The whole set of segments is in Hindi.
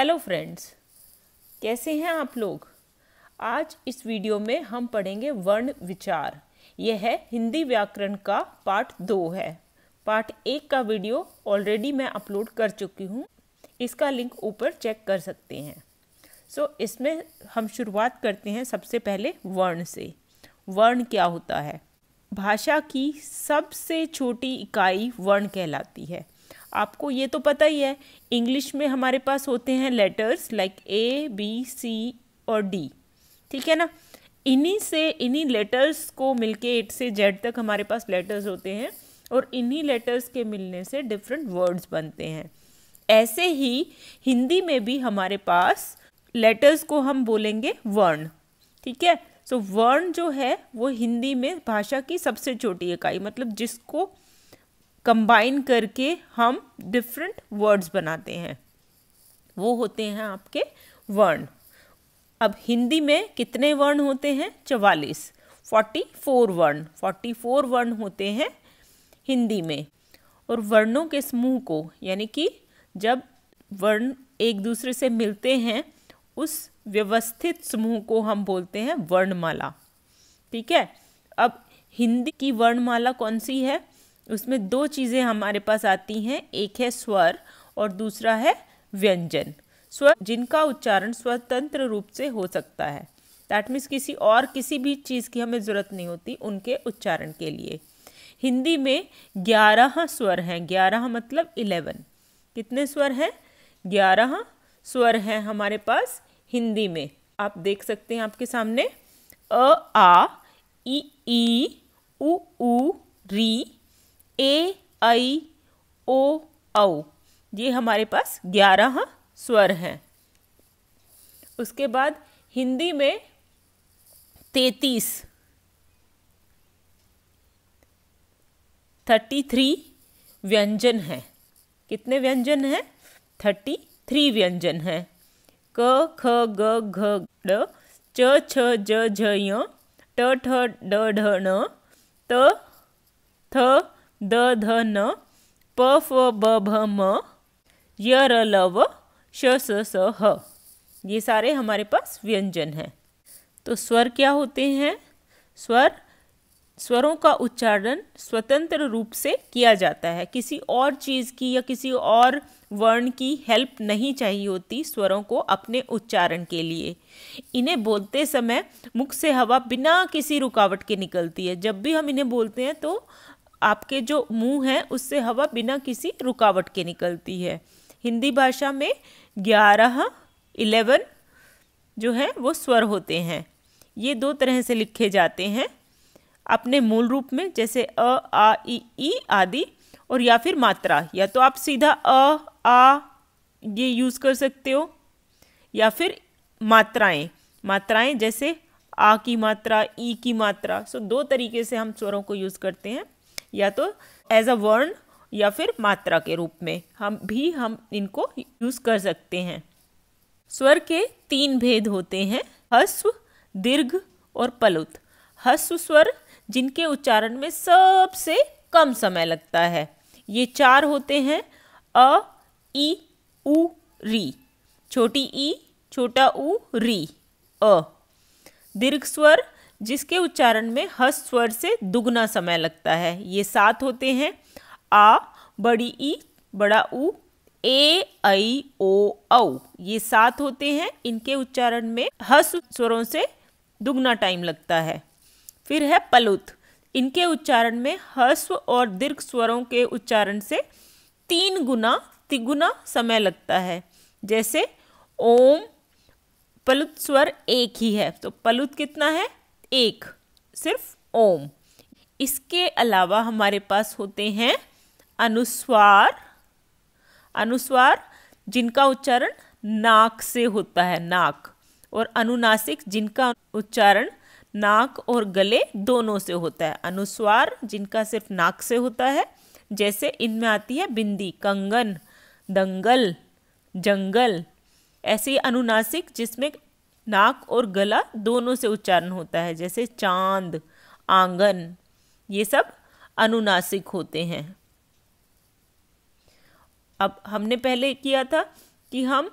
हेलो फ्रेंड्स कैसे हैं आप लोग आज इस वीडियो में हम पढ़ेंगे वर्ण विचार यह है हिंदी व्याकरण का पार्ट दो है पार्ट एक का वीडियो ऑलरेडी मैं अपलोड कर चुकी हूँ इसका लिंक ऊपर चेक कर सकते हैं सो so, इसमें हम शुरुआत करते हैं सबसे पहले वर्ण से वर्ण क्या होता है भाषा की सबसे छोटी इकाई वर्ण कहलाती है आपको ये तो पता ही है इंग्लिश में हमारे पास होते हैं letters like A B C और डी ठीक है ना इन्हीं से इन्हीं लेटर्स को मिलके एट से जेड तक हमारे पास लेटर्स होते हैं और इन्हीं लेटर्स के मिलने से डिफरेंट वर्ड्स बनते हैं ऐसे ही हिंदी में भी हमारे पास लेटर्स को हम बोलेंगे वर्ण ठीक है सो so, वर्ण जो है वो हिंदी में भाषा की सबसे छोटी इकाई मतलब जिसको कंबाइन करके हम डिफरेंट वर्ड्स बनाते हैं वो होते हैं आपके वर्ण अब हिंदी में कितने वर्ण होते हैं चवालीस फोर्टी फोर वर्ण फोर्टी फोर वर्ण होते हैं हिंदी में और वर्णों के समूह को यानी कि जब वर्ण एक दूसरे से मिलते हैं उस व्यवस्थित समूह को हम बोलते हैं वर्णमाला ठीक है अब हिंदी की वर्णमाला कौन सी है उसमें दो चीज़ें हमारे पास आती हैं एक है स्वर और दूसरा है व्यंजन स्वर जिनका उच्चारण स्वतंत्र रूप से हो सकता है दैट मीन्स किसी और किसी भी चीज़ की हमें ज़रूरत नहीं होती उनके उच्चारण के लिए हिंदी में ग्यारह स्वर हैं ग्यारह मतलब इलेवन कितने स्वर हैं ग्यारह स्वर हैं हमारे पास हिंदी में आप देख सकते हैं आपके सामने अ आ ई ई उ ऊ री ए आई ओ औ ये हमारे पास ग्यारह स्वर हैं उसके बाद हिंदी में तैतीस थर्टी थ्री व्यंजन हैं कितने व्यंजन हैं थर्टी थ्री व्यंजन हैं क ख ग घ ड च छ ज झ ट ठ ड ढ ण त थ द ध न प फ ब भ म य र ल व श स स ह ये सारे हमारे पास व्यंजन हैं तो स्वर क्या होते हैं स्वर स्वरों का उच्चारण स्वतंत्र रूप से किया जाता है किसी और चीज़ की या किसी और वर्ण की हेल्प नहीं चाहिए होती स्वरों को अपने उच्चारण के लिए इन्हें बोलते समय मुख से हवा बिना किसी रुकावट के निकलती है जब भी हम इन्हें बोलते हैं तो आपके जो मुंह है उससे हवा बिना किसी रुकावट के निकलती है हिंदी भाषा में ग्यारह इलेवन जो है वो स्वर होते हैं ये दो तरह से लिखे जाते हैं अपने मूल रूप में जैसे अ आ ई ई आदि और या फिर मात्रा या तो आप सीधा अ आ ये यूज़ कर सकते हो या फिर मात्राएं मात्राएं जैसे आ की मात्रा ई की मात्रा सो दो तरीके से हम स्वरों को यूज़ करते हैं या तो एज अ वर्ण या फिर मात्रा के रूप में हम भी हम इनको यूज़ कर सकते हैं स्वर के तीन भेद होते हैं हस्व दीर्घ और पलुत हस्व स्वर जिनके उच्चारण में सबसे कम समय लगता है ये चार होते हैं अ ई उ री छोटी ई छोटा उ री अ दीर्घ स्वर जिसके उच्चारण में हस स्वर से दुगना समय लगता है ये सात होते हैं आ बड़ी ई बड़ा ऊ ए आई ओ औ ये सात होते हैं इनके उच्चारण में हस स्वरों से दुगना टाइम लगता है फिर है पलुत इनके उच्चारण में हस्व और दीर्घ स्वरों के उच्चारण से तीन गुना तिगुना समय लगता है जैसे ओम पलुत स्वर एक ही है तो पलुत कितना है एक सिर्फ ओम इसके अलावा हमारे पास होते हैं अनुस्वार अनुस्वार जिनका उच्चारण नाक से होता है नाक और अनुनासिक जिनका उच्चारण नाक और गले दोनों से होता है अनुस्वार जिनका सिर्फ नाक से होता है जैसे इनमें आती है बिंदी कंगन दंगल जंगल ऐसे अनुनासिक जिसमें नाक और गला दोनों से उच्चारण होता है जैसे चांद आंगन ये सब अनुनासिक होते हैं अब हमने पहले किया था कि हम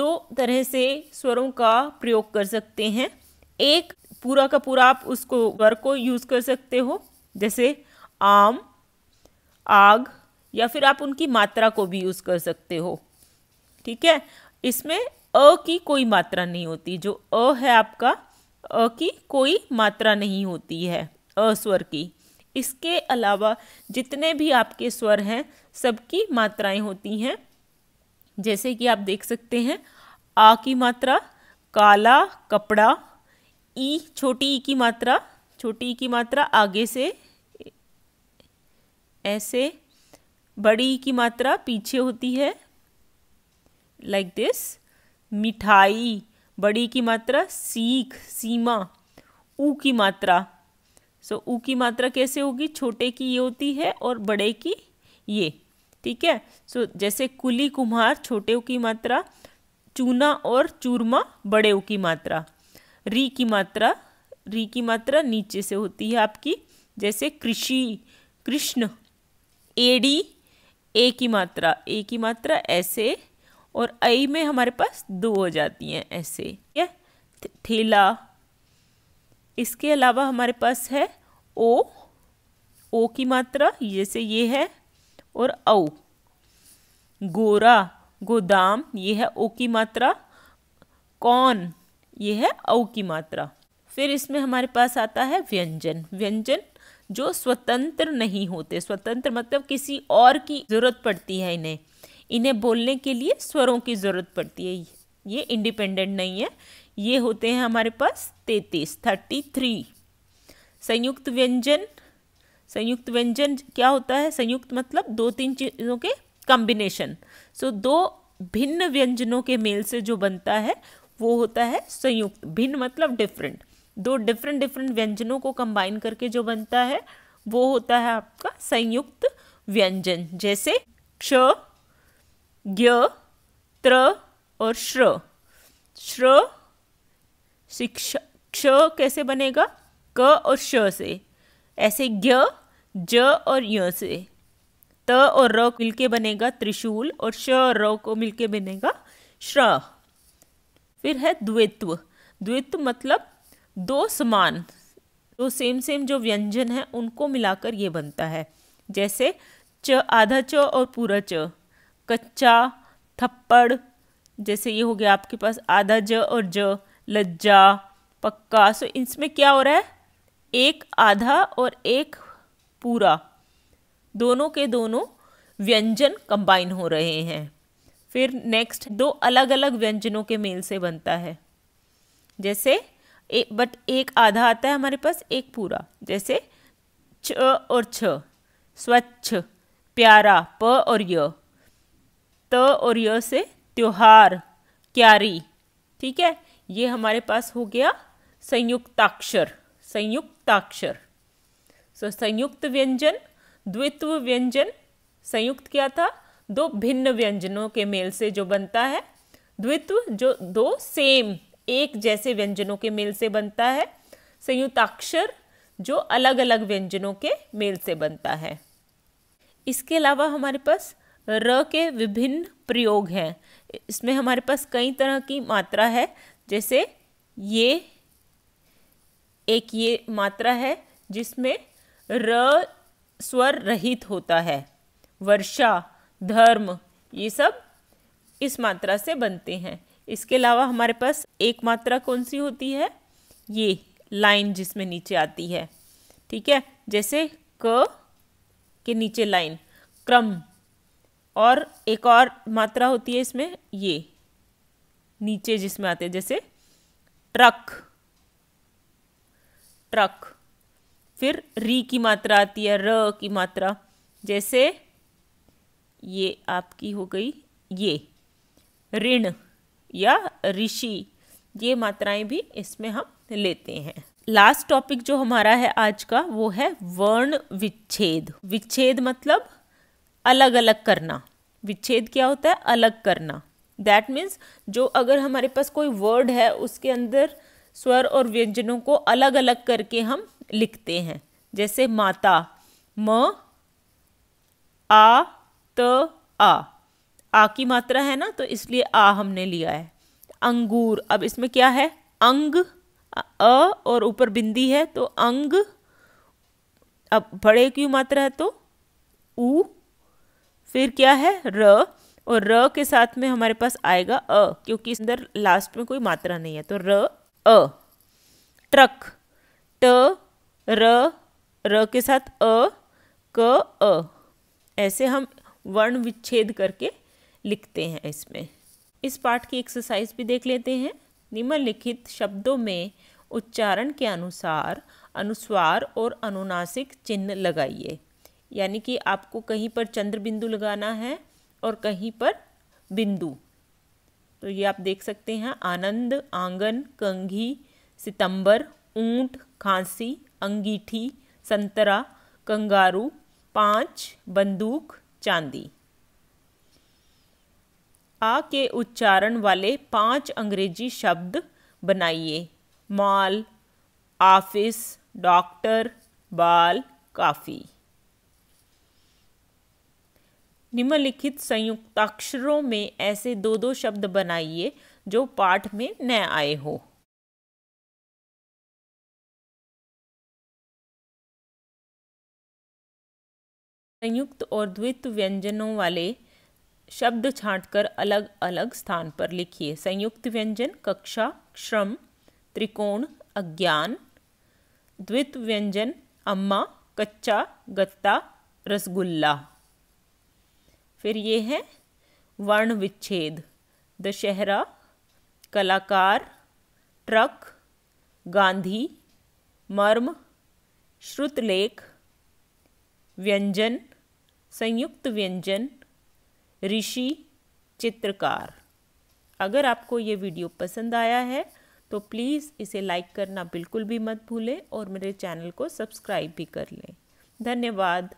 दो तरह से स्वरों का प्रयोग कर सकते हैं एक पूरा का पूरा आप उसको वर को यूज़ कर सकते हो जैसे आम आग या फिर आप उनकी मात्रा को भी यूज़ कर सकते हो ठीक है इसमें अ की कोई मात्रा नहीं होती जो अ है आपका अ की कोई मात्रा नहीं होती है अ स्वर की इसके अलावा जितने भी आपके स्वर हैं सबकी मात्राएं होती हैं जैसे कि आप देख सकते हैं आ की मात्रा काला कपड़ा ई छोटी ई की मात्रा छोटी ई की मात्रा आगे से ऐसे बड़ी की मात्रा पीछे होती है लाइक like दिस मिठाई बड़ी की मात्रा सीख सीमा ऊ की मात्रा सो so, ऊ की मात्रा कैसे होगी छोटे की ये होती है और बड़े की ये ठीक है सो so, जैसे कुली कुम्हार छोटे ऊ की मात्रा चूना और चूरमा बड़े ऊ की मात्रा री की मात्रा री की मात्रा नीचे से होती है आपकी जैसे कृषि कृष्ण एडी ए की मात्रा ए की मात्रा ऐसे और आई में हमारे पास दो हो जाती हैं ऐसे ठीक है ठेला इसके अलावा हमारे पास है ओ ओ की मात्रा जैसे ये है और औ गोरा गोदाम ये है ओ की मात्रा कौन ये है औ की मात्रा फिर इसमें हमारे पास आता है व्यंजन व्यंजन जो स्वतंत्र नहीं होते स्वतंत्र मतलब किसी और की जरूरत पड़ती है इन्हें इन्हें बोलने के लिए स्वरों की ज़रूरत पड़ती है ये इंडिपेंडेंट नहीं है ये होते हैं हमारे पास तैतीस थर्टी थ्री संयुक्त व्यंजन संयुक्त व्यंजन क्या होता है संयुक्त मतलब दो तीन चीज़ों के कॉम्बिनेशन सो so, दो भिन्न व्यंजनों के मेल से जो बनता है वो होता है संयुक्त भिन्न मतलब डिफरेंट दो डिफरेंट डिफरेंट व्यंजनों को कंबाइन करके जो बनता है वो होता है आपका संयुक्त व्यंजन जैसे क्ष ग्य त्र और श्र श्र शिक्षा क्ष कैसे बनेगा क और श से ऐसे ज्ञ ज और य से त और र मिलके बनेगा त्रिशूल और श और र को मिलके बनेगा श्र फिर है द्वित्व द्वित्व मतलब दो समान तो सेम सेम जो व्यंजन है उनको मिलाकर ये बनता है जैसे च आधा च और पूरा च कच्चा थप्पड़ जैसे ये हो गया आपके पास आधा ज और ज लज्जा पक्का सो इसमें क्या हो रहा है एक आधा और एक पूरा दोनों के दोनों व्यंजन कंबाइन हो रहे हैं फिर नेक्स्ट दो अलग अलग व्यंजनों के मेल से बनता है जैसे ए, बट एक आधा आता है हमारे पास एक पूरा जैसे छ और छ स्वच्छ प्यारा प और य त और य से त्योहार क्यारी ठीक है ये हमारे पास हो गया संयुक्ताक्षर संयुक्ताक्षर सो so, संयुक्त व्यंजन द्वित्व व्यंजन संयुक्त क्या था दो भिन्न व्यंजनों के मेल से जो बनता है द्वित्व जो दो सेम एक जैसे व्यंजनों के मेल से बनता है संयुक्ताक्षर जो अलग अलग व्यंजनों के मेल से बनता है इसके अलावा हमारे पास र के विभिन्न प्रयोग हैं इसमें हमारे पास कई तरह की मात्रा है जैसे ये एक ये मात्रा है जिसमें र स्वर रहित होता है वर्षा धर्म ये सब इस मात्रा से बनते हैं इसके अलावा हमारे पास एक मात्रा कौन सी होती है ये लाइन जिसमें नीचे आती है ठीक है जैसे क के नीचे लाइन क्रम और एक और मात्रा होती है इसमें ये नीचे जिसमें आते हैं जैसे ट्रक ट्रक फिर री की मात्रा आती है र की मात्रा जैसे ये आपकी हो गई ये ऋण या ऋषि ये मात्राएं भी इसमें हम लेते हैं लास्ट टॉपिक जो हमारा है आज का वो है वर्ण विच्छेद विच्छेद मतलब अलग अलग करना विच्छेद क्या होता है अलग करना दैट मीन्स जो अगर हमारे पास कोई वर्ड है उसके अंदर स्वर और व्यंजनों को अलग अलग करके हम लिखते हैं जैसे माता म आ त आ आ की मात्रा है ना तो इसलिए आ हमने लिया है अंगूर अब इसमें क्या है अंग अ और ऊपर बिंदी है तो अंग अब बड़े की मात्रा है तो ऊ फिर क्या है र और र के साथ में हमारे पास आएगा अ क्योंकि इस अंदर लास्ट में कोई मात्रा नहीं है तो र अ ट्रक ट र र के साथ अ क अ ऐसे हम वर्ण विच्छेद करके लिखते हैं इसमें इस पाठ की एक्सरसाइज भी देख लेते हैं निम्नलिखित शब्दों में उच्चारण के अनुसार अनुस्वार और अनुनासिक चिन्ह लगाइए यानी कि आपको कहीं पर चंद्र बिंदु लगाना है और कहीं पर बिंदु तो ये आप देख सकते हैं आनंद आंगन कंघी सितंबर ऊंट खांसी अंगीठी संतरा कंगारू पाँच बंदूक चांदी आ के उच्चारण वाले पांच अंग्रेजी शब्द बनाइए मॉल ऑफिस डॉक्टर बाल काफ़ी निम्नलिखित संयुक्ताक्षरों में ऐसे दो दो शब्द बनाइए जो पाठ में न आए हो संयुक्त और द्वित व्यंजनों वाले शब्द छांटकर अलग अलग स्थान पर लिखिए संयुक्त व्यंजन कक्षा श्रम त्रिकोण अज्ञान द्वित व्यंजन अम्मा कच्चा गत्ता रसगुल्ला फिर ये है वर्ण विच्छेद दशहरा कलाकार ट्रक गांधी मर्म श्रुतलेख व्यंजन संयुक्त व्यंजन ऋषि चित्रकार अगर आपको ये वीडियो पसंद आया है तो प्लीज़ इसे लाइक करना बिल्कुल भी मत भूलें और मेरे चैनल को सब्सक्राइब भी कर लें धन्यवाद